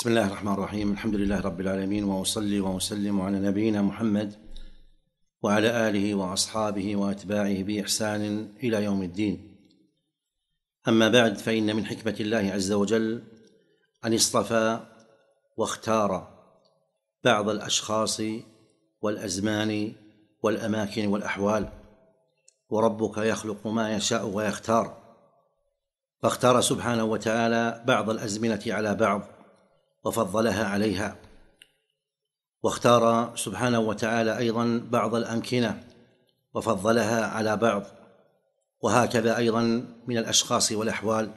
بسم الله الرحمن الرحيم الحمد لله رب العالمين واصلي واسلم على نبينا محمد وعلى اله واصحابه واتباعه باحسان الى يوم الدين اما بعد فان من حكمه الله عز وجل ان اصطفى واختار بعض الاشخاص والازمان والاماكن والاحوال وربك يخلق ما يشاء ويختار فاختار سبحانه وتعالى بعض الازمنه على بعض وفضلها عليها واختار سبحانه وتعالى ايضا بعض الامكنه وفضلها على بعض وهكذا ايضا من الاشخاص والاحوال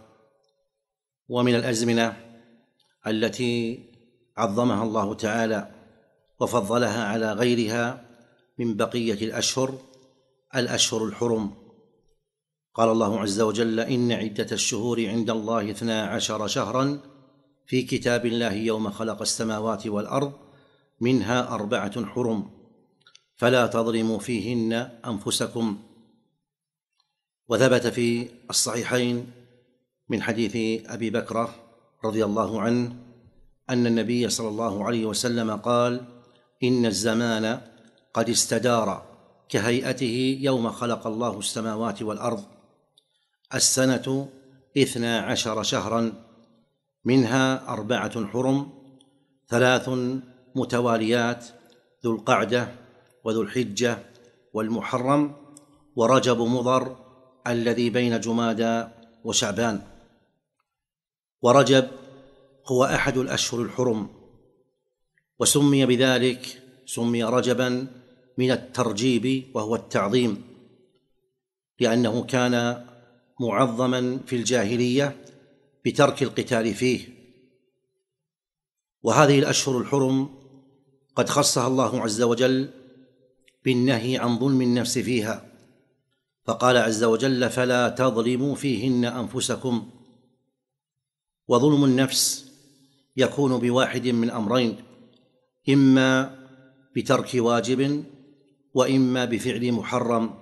ومن الازمنه التي عظمها الله تعالى وفضلها على غيرها من بقيه الاشهر الاشهر الحرم قال الله عز وجل ان عده الشهور عند الله اثنا عشر شهرا في كتاب الله يوم خلق السماوات والارض منها اربعه حرم فلا تظلموا فيهن انفسكم وثبت في الصحيحين من حديث ابي بكره رضي الله عنه ان النبي صلى الله عليه وسلم قال ان الزمان قد استدار كهيئته يوم خلق الله السماوات والارض السنه اثنا عشر شهرا منها أربعة حرم ثلاث متواليات ذو القعدة وذو الحجة والمحرم ورجب مضر الذي بين جمادى وشعبان ورجب هو أحد الأشهر الحرم وسمي بذلك سمي رجبا من الترجيب وهو التعظيم لأنه كان معظما في الجاهلية بترك القتال فيه وهذه الاشهر الحرم قد خصها الله عز وجل بالنهي عن ظلم النفس فيها فقال عز وجل فلا تظلموا فيهن انفسكم وظلم النفس يكون بواحد من امرين اما بترك واجب واما بفعل محرم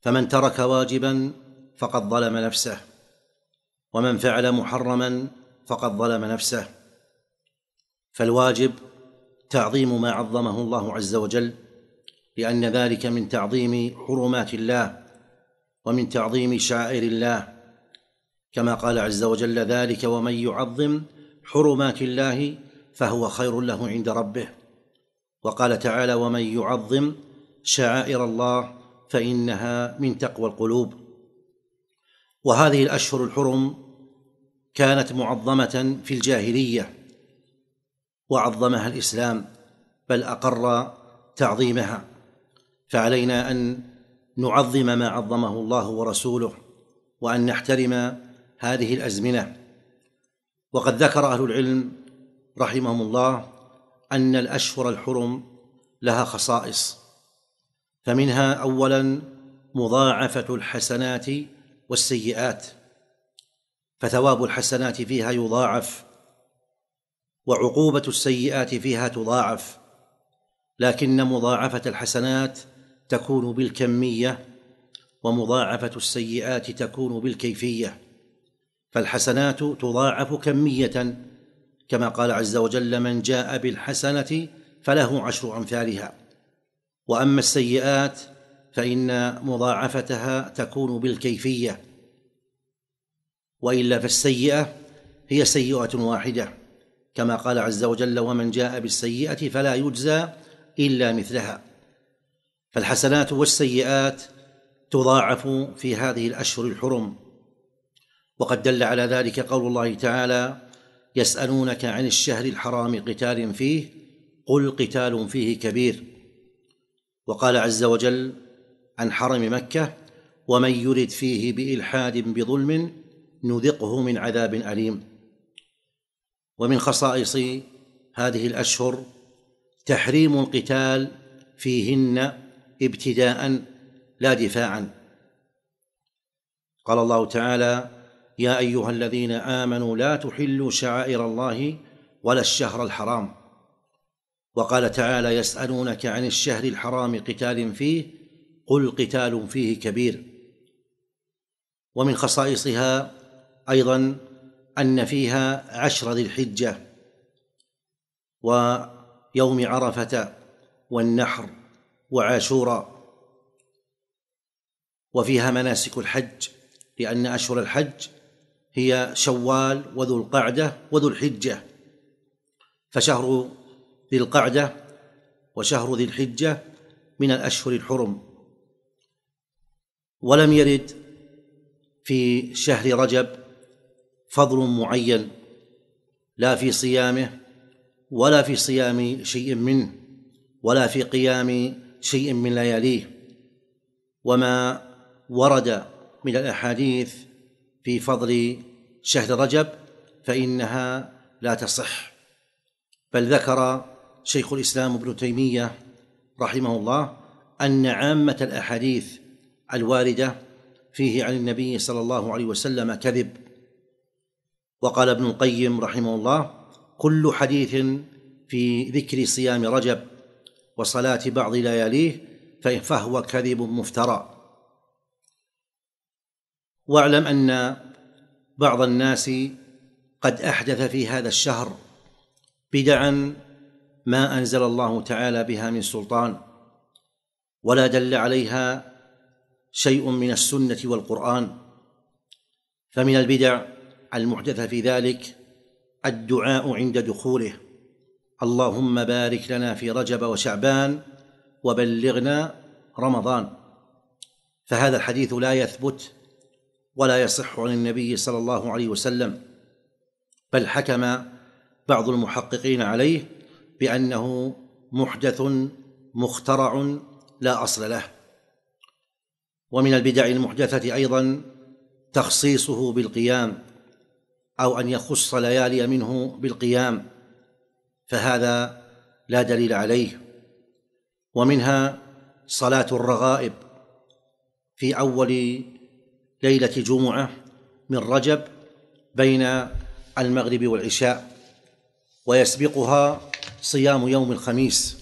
فمن ترك واجبا فقد ظلم نفسه ومن فعل محرما فقد ظلم نفسه فالواجب تعظيم ما عظمه الله عز وجل لان ذلك من تعظيم حرمات الله ومن تعظيم شعائر الله كما قال عز وجل ذلك ومن يعظم حرمات الله فهو خير له عند ربه وقال تعالى ومن يعظم شعائر الله فانها من تقوى القلوب وهذه الاشهر الحرم كانت معظمه في الجاهليه وعظمها الاسلام بل اقر تعظيمها فعلينا ان نعظم ما عظمه الله ورسوله وان نحترم هذه الازمنه وقد ذكر اهل العلم رحمهم الله ان الاشهر الحرم لها خصائص فمنها اولا مضاعفه الحسنات والسيئات فثواب الحسنات فيها يضاعف وعقوبه السيئات فيها تضاعف لكن مضاعفه الحسنات تكون بالكميه ومضاعفه السيئات تكون بالكيفيه فالحسنات تضاعف كميه كما قال عز وجل من جاء بالحسنه فله عشر امثالها واما السيئات فان مضاعفتها تكون بالكيفيه والا فالسيئه هي سيئه واحده كما قال عز وجل ومن جاء بالسيئه فلا يجزى الا مثلها فالحسنات والسيئات تضاعف في هذه الاشهر الحرم وقد دل على ذلك قول الله تعالى يسالونك عن الشهر الحرام قتال فيه قل قتال فيه كبير وقال عز وجل عن حرم مكه ومن يرد فيه بالحاد بظلم نذقه من عذاب اليم ومن خصائص هذه الاشهر تحريم القتال فيهن ابتداء لا دفاعا قال الله تعالى يا ايها الذين امنوا لا تحلوا شعائر الله ولا الشهر الحرام وقال تعالى يسالونك عن الشهر الحرام قتال فيه قل قتال فيه كبير ومن خصائصها ايضا ان فيها عشر ذي الحجه ويوم عرفه والنحر وعاشورا وفيها مناسك الحج لان اشهر الحج هي شوال وذو القعده وذو الحجه فشهر ذي القعده وشهر ذي الحجه من الاشهر الحرم ولم يرد في شهر رجب فضل معين لا في صيامه ولا في صيام شيء منه ولا في قيام شيء من لياليه وما ورد من الاحاديث في فضل شهر رجب فانها لا تصح بل ذكر شيخ الاسلام ابن تيميه رحمه الله ان عامه الاحاديث الوارده فيه عن النبي صلى الله عليه وسلم كذب وقال ابن القيم رحمه الله كل حديث في ذكر صيام رجب وصلاه بعض لياليه فهو كذب مفترى واعلم ان بعض الناس قد احدث في هذا الشهر بدعا ما انزل الله تعالى بها من سلطان ولا دل عليها شيء من السنه والقران فمن البدع المحدثه في ذلك الدعاء عند دخوله اللهم بارك لنا في رجب وشعبان وبلغنا رمضان فهذا الحديث لا يثبت ولا يصح عن النبي صلى الله عليه وسلم بل حكم بعض المحققين عليه بانه محدث مخترع لا اصل له ومن البدع المحدثة أيضا تخصيصه بالقيام أو أن يخص ليالي منه بالقيام فهذا لا دليل عليه ومنها صلاة الرغائب في أول ليلة جمعة من رجب بين المغرب والعشاء ويسبقها صيام يوم الخميس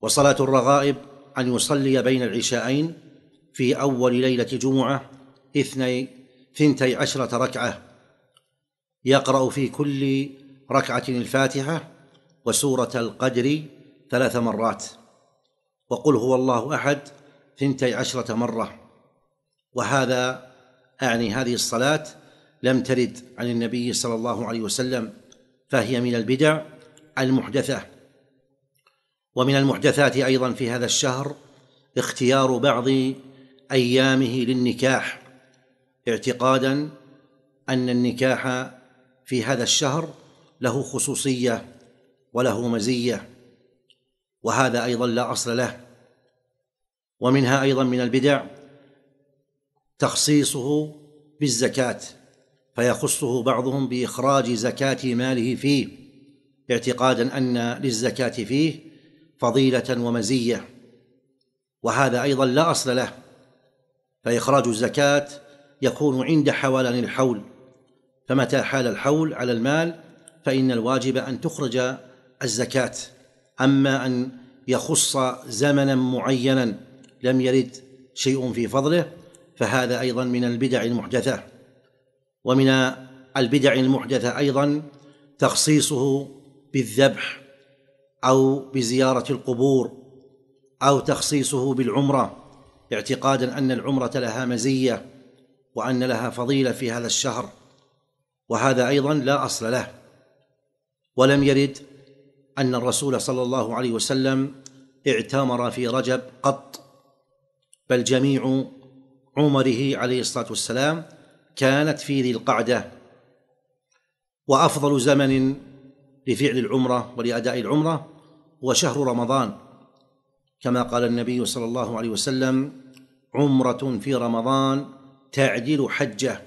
وصلاة الرغائب أن يصلي بين العشاءين في أول ليلة جمعة اثني ثنتي عشرة ركعة يقرأ في كل ركعة الفاتحة وسورة القدر ثلاث مرات وقل هو الله أحد ثنتي عشرة مرة وهذا أعني هذه الصلاة لم ترد عن النبي صلى الله عليه وسلم فهي من البدع المحدثة ومن المحدثات أيضا في هذا الشهر اختيار بعض ايامه للنكاح اعتقادا ان النكاح في هذا الشهر له خصوصيه وله مزيه وهذا ايضا لا اصل له ومنها ايضا من البدع تخصيصه بالزكاه فيخصه بعضهم باخراج زكاه ماله فيه اعتقادا ان للزكاه فيه فضيله ومزيه وهذا ايضا لا اصل له فإخراج الزكاة يكون عند حولان الحول فمتى حال الحول على المال فإن الواجب أن تخرج الزكاة أما أن يخص زمنا معينا لم يرد شيء في فضله فهذا أيضا من البدع المحدثة ومن البدع المحدثة أيضا تخصيصه بالذبح أو بزيارة القبور أو تخصيصه بالعمرة اعتقادا ان العمره لها مزيه وان لها فضيله في هذا الشهر وهذا ايضا لا اصل له ولم يرد ان الرسول صلى الله عليه وسلم اعتمر في رجب قط بل جميع عمره عليه الصلاه والسلام كانت في ذي القعده وافضل زمن لفعل العمره ولاداء العمره هو شهر رمضان كما قال النبي صلى الله عليه وسلم عمرة في رمضان تعدل حجة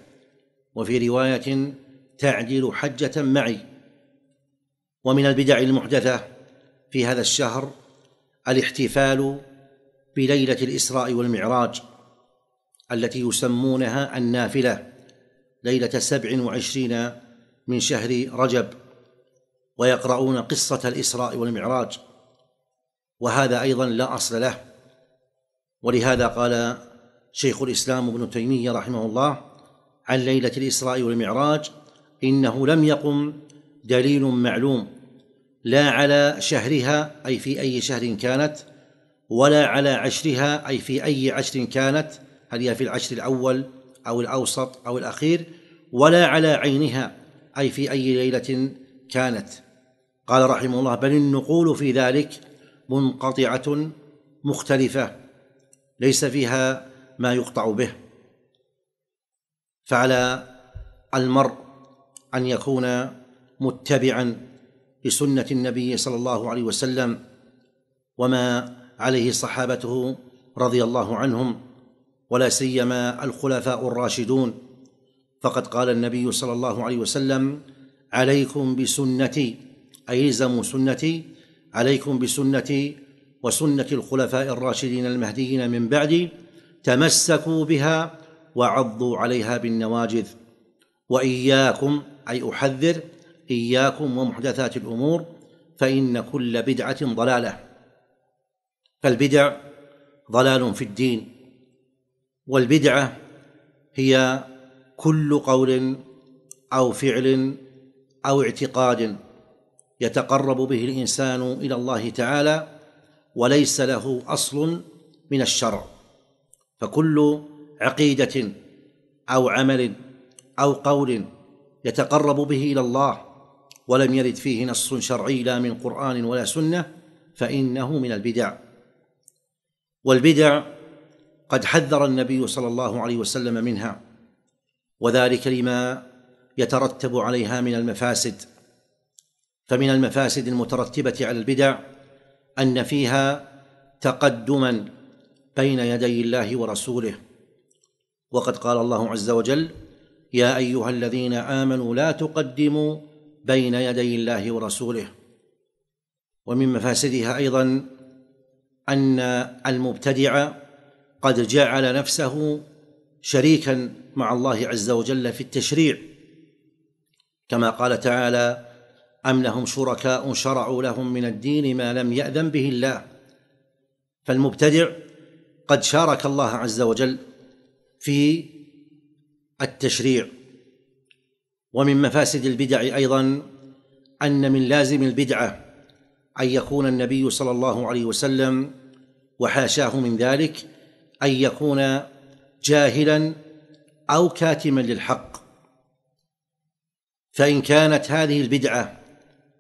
وفي رواية تعدل حجة معي ومن البدع المحدثة في هذا الشهر الاحتفال بليلة الإسراء والمعراج التي يسمونها النافلة ليلة سبع وعشرين من شهر رجب ويقرؤون قصة الإسراء والمعراج وهذا أيضا لا أصل له ولهذا قال شيخ الاسلام ابن تيميه رحمه الله عن ليله الاسراء والمعراج انه لم يقم دليل معلوم لا على شهرها اي في اي شهر كانت ولا على عشرها اي في اي عشر كانت هل هي في العشر الاول او الاوسط او الاخير ولا على عينها اي في اي ليله كانت قال رحمه الله بل النقول في ذلك منقطعه مختلفه ليس فيها ما يقطع به فعلى المرء ان يكون متبعا لسنه النبي صلى الله عليه وسلم وما عليه صحابته رضي الله عنهم ولا سيما الخلفاء الراشدون فقد قال النبي صلى الله عليه وسلم عليكم بسنتي اي الزموا سنتي عليكم بسنتي وسنه الخلفاء الراشدين المهديين من بعدي تمسكوا بها وعضوا عليها بالنواجذ واياكم اي احذر اياكم ومحدثات الامور فان كل بدعه ضلاله فالبدع ضلال في الدين والبدعه هي كل قول او فعل او اعتقاد يتقرب به الانسان الى الله تعالى وليس له اصل من الشرع فكل عقيده او عمل او قول يتقرب به الى الله ولم يرد فيه نص شرعي لا من قران ولا سنه فانه من البدع والبدع قد حذر النبي صلى الله عليه وسلم منها وذلك لما يترتب عليها من المفاسد فمن المفاسد المترتبه على البدع ان فيها تقدما بين يدي الله ورسوله وقد قال الله عز وجل يا ايها الذين امنوا لا تقدموا بين يدي الله ورسوله ومن مفاسدها ايضا ان المبتدع قد جعل نفسه شريكا مع الله عز وجل في التشريع كما قال تعالى أم لهم شركاء شرعوا لهم من الدين ما لم يأذن به الله فالمبتدع قد شارك الله عز وجل في التشريع ومن مفاسد البدع أيضا أن من لازم البدعة أن يكون النبي صلى الله عليه وسلم وحاشاه من ذلك أن يكون جاهلا أو كاتما للحق فإن كانت هذه البدعة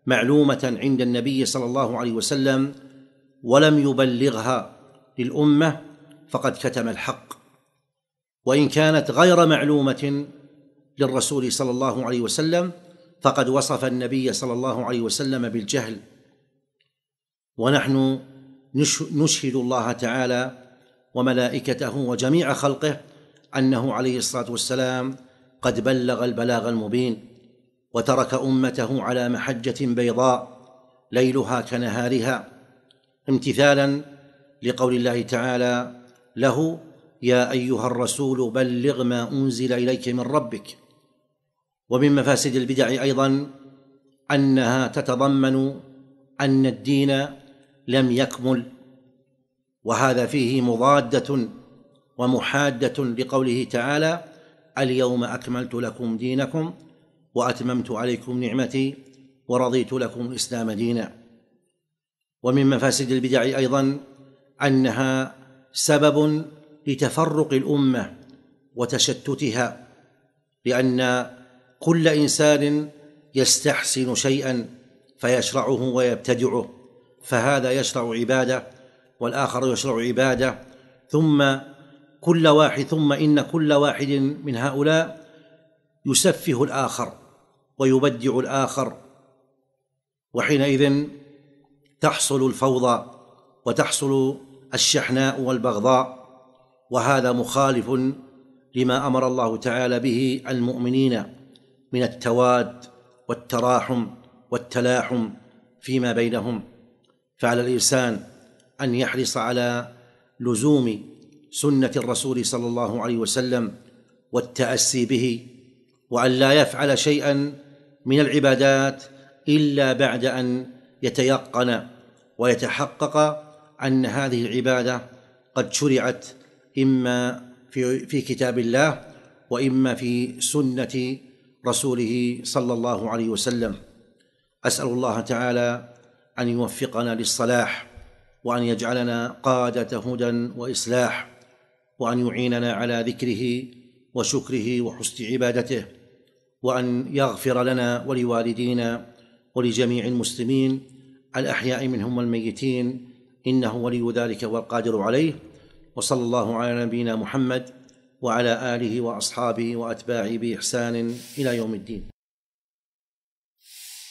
معلومه عند النبي صلى الله عليه وسلم ولم يبلغها للامه فقد كتم الحق وان كانت غير معلومه للرسول صلى الله عليه وسلم فقد وصف النبي صلى الله عليه وسلم بالجهل ونحن نشهد الله تعالى وملائكته وجميع خلقه انه عليه الصلاه والسلام قد بلغ البلاغ المبين وترك امته على محجه بيضاء ليلها كنهارها امتثالا لقول الله تعالى له يا ايها الرسول بلغ ما انزل اليك من ربك ومن مفاسد البدع ايضا انها تتضمن ان الدين لم يكمل وهذا فيه مضاده ومحاده لقوله تعالى اليوم اكملت لكم دينكم واتممت عليكم نعمتي ورضيت لكم الاسلام دينا ومن مفاسد البدع ايضا انها سبب لتفرق الامه وتشتتها لان كل انسان يستحسن شيئا فيشرعه ويبتدعه فهذا يشرع عباده والاخر يشرع عباده ثم كل واحد ثم ان كل واحد من هؤلاء يسفه الاخر ويبدع الاخر وحينئذ تحصل الفوضى وتحصل الشحناء والبغضاء وهذا مخالف لما امر الله تعالى به المؤمنين من التواد والتراحم والتلاحم فيما بينهم فعلى الانسان ان يحرص على لزوم سنه الرسول صلى الله عليه وسلم والتاسي به وان لا يفعل شيئا من العبادات الا بعد ان يتيقن ويتحقق ان هذه العباده قد شرعت اما في في كتاب الله واما في سنه رسوله صلى الله عليه وسلم اسال الله تعالى ان يوفقنا للصلاح وان يجعلنا قاده هدى واصلاح وان يعيننا على ذكره وشكره وحسن عبادته وأن يغفر لنا ولوالدينا ولجميع المسلمين الأحياء منهم والميتين إنه ولي ذلك والقادر عليه وصلى الله على نبينا محمد وعلى آله وأصحابه وأتباعه بإحسان إلى يوم الدين